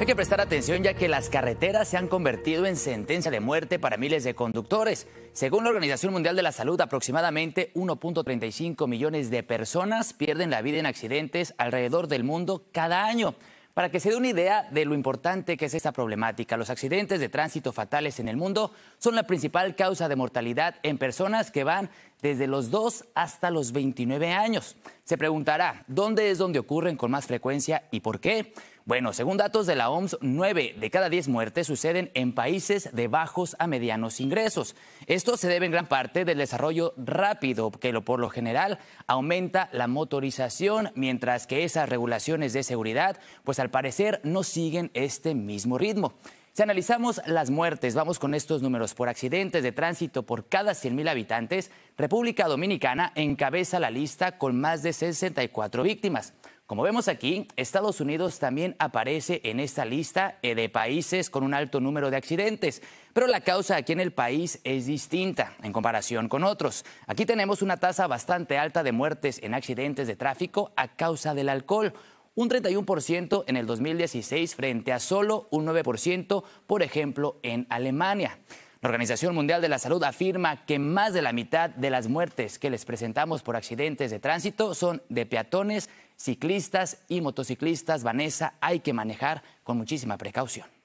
Hay que prestar atención ya que las carreteras se han convertido en sentencia de muerte para miles de conductores. Según la Organización Mundial de la Salud, aproximadamente 1.35 millones de personas pierden la vida en accidentes alrededor del mundo cada año. Para que se dé una idea de lo importante que es esta problemática, los accidentes de tránsito fatales en el mundo son la principal causa de mortalidad en personas que van desde los 2 hasta los 29 años. Se preguntará, ¿dónde es donde ocurren con más frecuencia y por qué? Bueno, según datos de la OMS, 9 de cada 10 muertes suceden en países de bajos a medianos ingresos. Esto se debe en gran parte del desarrollo rápido, que por lo general aumenta la motorización, mientras que esas regulaciones de seguridad, pues al parecer no siguen este mismo ritmo. Si analizamos las muertes, vamos con estos números. Por accidentes de tránsito por cada 100.000 habitantes, República Dominicana encabeza la lista con más de 64 víctimas. Como vemos aquí, Estados Unidos también aparece en esta lista eh, de países con un alto número de accidentes, pero la causa aquí en el país es distinta en comparación con otros. Aquí tenemos una tasa bastante alta de muertes en accidentes de tráfico a causa del alcohol, un 31% en el 2016 frente a solo un 9%, por ejemplo, en Alemania. La Organización Mundial de la Salud afirma que más de la mitad de las muertes que les presentamos por accidentes de tránsito son de peatones ciclistas y motociclistas, Vanessa, hay que manejar con muchísima precaución.